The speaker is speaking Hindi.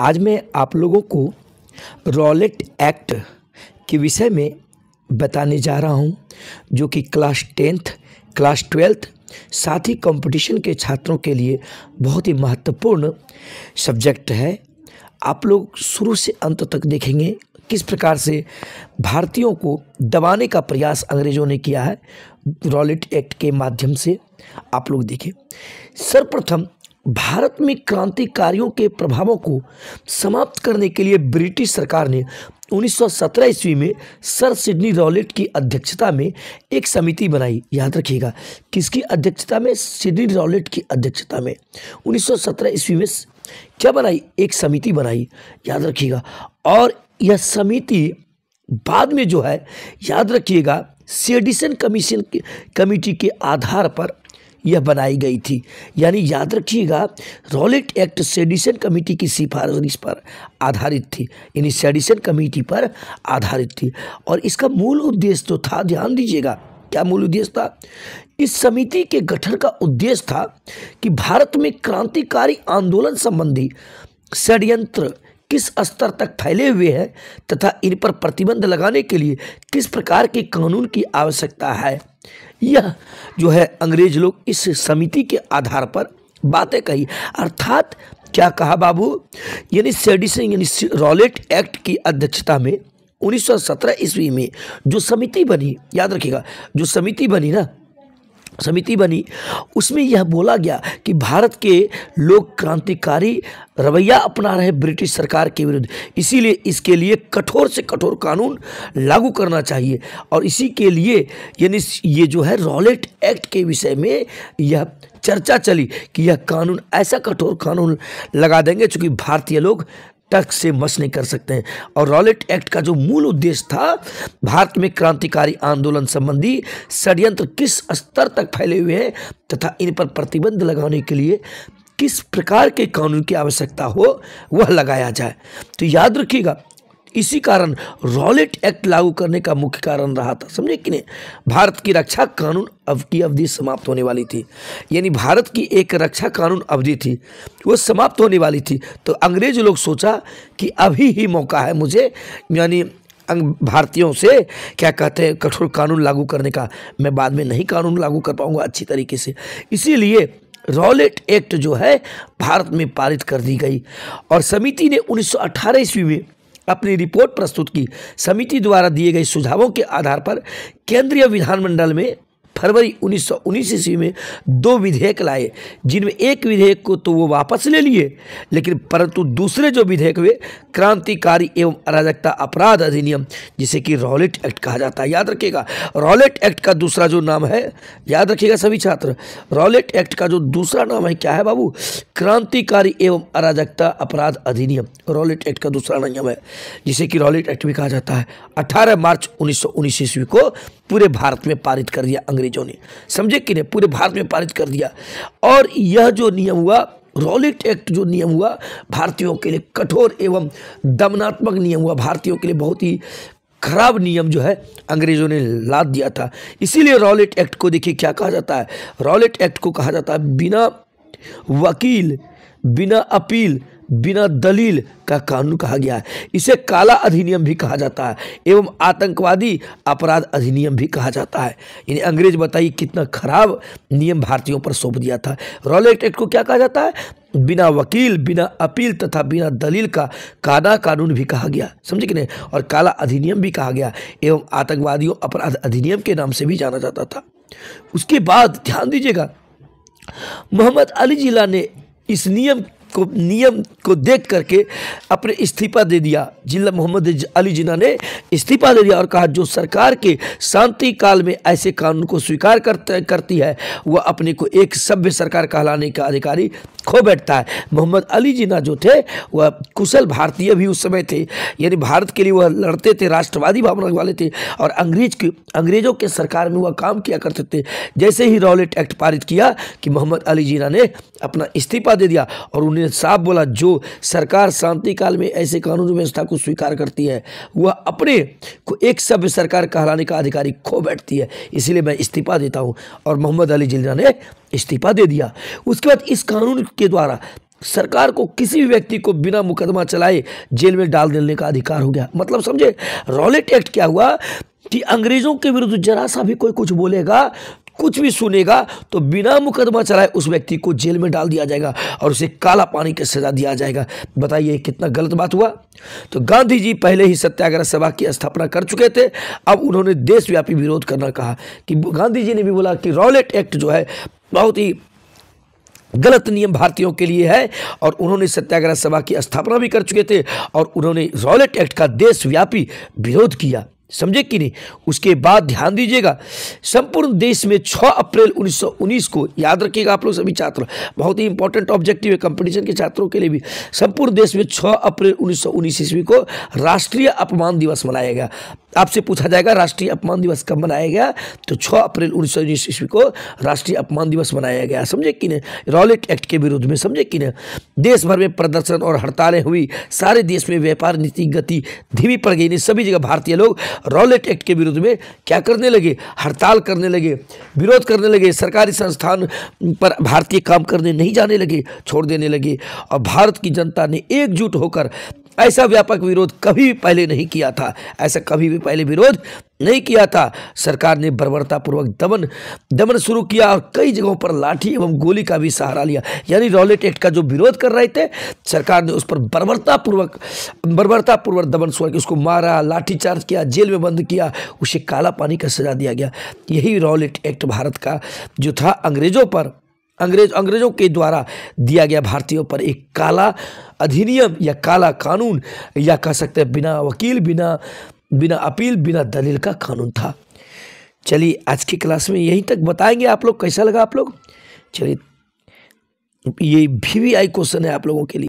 आज मैं आप लोगों को रॉलेट एक्ट के विषय में बताने जा रहा हूँ जो कि क्लास टेंथ क्लास ट्वेल्थ साथ ही कॉम्पिटिशन के छात्रों के लिए बहुत ही महत्वपूर्ण सब्जेक्ट है आप लोग शुरू से अंत तक देखेंगे किस प्रकार से भारतीयों को दबाने का प्रयास अंग्रेज़ों ने किया है रॉलेट एक्ट के माध्यम से आप लोग देखें सर्वप्रथम भारत में क्रांतिकारियों के प्रभावों को समाप्त करने के लिए ब्रिटिश सरकार ने 1917 ईस्वी में सर सिडनी रॉलेट की अध्यक्षता में एक समिति बनाई याद रखिएगा किसकी अध्यक्षता में सिडनी रॉलेट की अध्यक्षता में 1917 ईस्वी में क्या बनाई एक समिति बनाई याद रखिएगा और यह समिति बाद में जो है याद रखिएगा सेडिसन कमीशन कमेटी के आधार पर यह बनाई गई थी यानी याद रखिएगा रॉलेट एक्ट सेडिशन कमेटी की सिफारिश पर आधारित थी यानी सेडिशन कमेटी पर आधारित थी और इसका मूल उद्देश्य जो तो था ध्यान दीजिएगा क्या मूल उद्देश्य था इस समिति के गठन का उद्देश्य था कि भारत में क्रांतिकारी आंदोलन संबंधी षड्यंत्र किस स्तर तक फैले हुए हैं तथा इन पर प्रतिबंध लगाने के लिए किस प्रकार के कानून की आवश्यकता है यह जो है अंग्रेज लोग इस समिति के आधार पर बातें कही अर्थात क्या कहा बाबू यानी सेडिसन यानी रॉलेट एक्ट की अध्यक्षता में 1917 ईस्वी में जो समिति बनी याद रखिएगा जो समिति बनी ना समिति बनी उसमें यह बोला गया कि भारत के लोग क्रांतिकारी रवैया अपना रहे ब्रिटिश सरकार के विरुद्ध इसीलिए इसके लिए कठोर से कठोर कानून लागू करना चाहिए और इसी के लिए यानी ये जो है रॉलेट एक्ट के विषय में यह चर्चा चली कि यह कानून ऐसा कठोर कानून लगा देंगे चूँकि भारतीय लोग टक से मस नहीं कर सकते हैं और रॉलेट एक्ट का जो मूल उद्देश्य था भारत में क्रांतिकारी आंदोलन संबंधी षड्यंत्र किस स्तर तक फैले हुए हैं तथा इन पर प्रतिबंध लगाने के लिए किस प्रकार के कानून की आवश्यकता हो वह लगाया जाए तो याद रखिएगा इसी कारण रॉलेट एक्ट लागू करने का मुख्य कारण रहा था समझे कि नहीं भारत की रक्षा कानून अब की अवधि समाप्त होने वाली थी यानी भारत की एक रक्षा कानून अवधि थी वो समाप्त होने वाली थी तो अंग्रेज लोग सोचा कि अभी ही मौका है मुझे यानी भारतीयों से क्या कहते हैं कठोर कानून लागू करने का मैं बाद में नहीं कानून लागू कर पाऊंगा अच्छी तरीके से इसीलिए रॉलेट एक्ट जो है भारत में पारित कर दी गई और समिति ने 1918 ईस्वी में अपनी रिपोर्ट प्रस्तुत की समिति द्वारा दिए गए सुझावों के आधार पर केंद्रीय विधानमंडल में फरवरी उन्नीस सौ उन्नीस ईस्वी में दो विधेयक लाए जिनमें एक विधेयक को तो वो वापस ले लिए लेकिन परंतु दूसरे जो विधेयक हुए क्रांतिकारी एवं अराजकता अपराध अधिनियम जिसे कि रॉलेट एक्ट कहा जाता है याद रखिएगा रॉलेट एक्ट का दूसरा जो नाम है याद रखिएगा सभी छात्र रॉलेट एक्ट का जो दूसरा नाम है क्या है बाबू क्रांतिकारी एवं अराजकता अपराध अधिनियम रॉलेट एक्ट का दूसरा नियम है जिसे कि रॉलेट एक्ट भी कहा जाता है अठारह मार्च उन्नीस ईस्वी को पूरे भारत में पारित कर दिया अंग्रेज अंग्रेजों ने समझे कि नहीं पूरे भारत में पारित कर दिया और यह जो नियम हुआ रॉलेट एक्ट जो नियम हुआ भारतीयों के लिए कठोर एवं दमनात्मक नियम हुआ भारतीयों के लिए बहुत ही खराब नियम जो है अंग्रेजों ने लाद दिया था इसीलिए रॉलेट एक्ट को देखिए क्या कहा जाता है रॉलेट एक्ट को कहा जाता है बिना वकील बिना अपील बिना दलील का कानून कहा गया है इसे काला अधिनियम भी कहा जाता है एवं आतंकवादी अपराध अधिनियम भी कहा जाता है यानी अंग्रेज बताइए कितना खराब नियम भारतीयों पर सौंप दिया था एक्ट एक्ट को क्या कहा जाता है बिना वकील बिना अपील तथा बिना दलील का काला कानून भी कहा गया समझे कि नहीं और काला अधिनियम भी कहा गया एवं आतंकवादियों अपराध अधिनियम के नाम से भी जाना जाता था उसके बाद ध्यान दीजिएगा मोहम्मद अली जिला ने इस नियम को नियम को देख करके अपने इस्तीफा दे दिया जिला मोहम्मद अली जिना ने इस्तीफा दे दिया और कहा जो सरकार के शांति काल में ऐसे कानून को स्वीकार करती है वह अपने को एक सभ्य सरकार कहलाने का अधिकारी खो बैठता है मोहम्मद अली जिना जो थे वह कुशल भारतीय भी उस समय थे यानी भारत के लिए वह लड़ते थे राष्ट्रवादी भावना वाले थे और अंग्रेज की अंग्रेजों के सरकार में वह काम किया करते थे जैसे ही रॉलेट एक्ट पारित किया कि मोहम्मद अली जिना ने अपना इस्तीफा दे दिया और उन्हें मोदी ने साफ बोला जो सरकार शांति काल में ऐसे कानून व्यवस्था को स्वीकार करती है वह अपने को एक सभ्य सरकार कहलाने का अधिकारी खो बैठती है इसीलिए मैं इस्तीफा देता हूँ और मोहम्मद अली जिल्ला ने इस्तीफा दे दिया उसके बाद इस कानून के द्वारा सरकार को किसी भी व्यक्ति को बिना मुकदमा चलाए जेल में डाल देने का अधिकार हो गया मतलब समझे रॉलेट एक्ट क्या हुआ कि अंग्रेज़ों के विरुद्ध जरा सा भी कोई कुछ बोलेगा कुछ भी सुनेगा तो बिना मुकदमा चलाए उस व्यक्ति को जेल में डाल दिया जाएगा और उसे काला पानी की सजा दिया जाएगा बताइए कितना गलत बात हुआ तो गांधी जी पहले ही सत्याग्रह सभा की स्थापना कर चुके थे अब उन्होंने देशव्यापी विरोध करना कहा कि गांधी जी ने भी बोला कि रॉलेट एक्ट जो है बहुत ही गलत नियम भारतीयों के लिए है और उन्होंने सत्याग्रह सभा की स्थापना भी कर चुके थे और उन्होंने रॉलेट एक्ट का देशव्यापी विरोध किया समझे कि नहीं उसके बाद ध्यान दीजिएगा संपूर्ण देश में 6 अप्रैल 1919 को याद रखिएगा आप लोग सभी छात्र बहुत ही इंपॉर्टेंट ऑब्जेक्टिव है कंपटीशन के छात्रों के लिए भी संपूर्ण देश में 6 अप्रैल 1919 ईस्वी को राष्ट्रीय अपमान दिवस मनाया गया आपसे पूछा जाएगा राष्ट्रीय अपमान दिवस कब मनाया गया तो 6 अप्रैल उन्नीस सौ उन्नीस ईस्वी को राष्ट्रीय अपमान दिवस मनाया गया समझे कि नहीं रॉलेट एक्ट के विरुद्ध में समझे कि नहीं देश भर में प्रदर्शन और हड़तालें हुई सारे देश में व्यापार नीति गति धीमी पड़ गई नहीं सभी जगह भारतीय लोग रॉलेट एक्ट के विरुद्ध में क्या करने लगे हड़ताल करने लगे विरोध करने लगे सरकारी संस्थान पर भारतीय काम करने नहीं जाने लगे छोड़ देने लगे और भारत की जनता ने एकजुट होकर ऐसा व्यापक विरोध कभी भी पहले नहीं किया था ऐसा कभी भी पहले विरोध नहीं किया था सरकार ने बर्बरतापूर्वक दमन दमन शुरू किया और कई जगहों पर लाठी एवं गोली का भी सहारा लिया यानी रॉलेट एक्ट का जो विरोध कर रहे थे सरकार ने उस पर बर्बरतापूर्वक बर्बरतापूर्वक दमन शुरू किया उसको मारा लाठीचार्ज किया जेल में बंद किया उसे काला पानी का सजा दिया गया यही रॉलेट एक्ट भारत का जो था अंग्रेज़ों पर अंग्रेज अंग्रेजों के द्वारा दिया गया भारतीयों पर एक काला अधिनियम या काला कानून या कह सकते हैं बिना वकील बिना बिना अपील बिना दलील का कानून था चलिए आज की क्लास में यहीं तक बताएंगे आप लोग कैसा लगा आप लोग चलिए ये वी वी आई क्वेश्चन है आप लोगों के लिए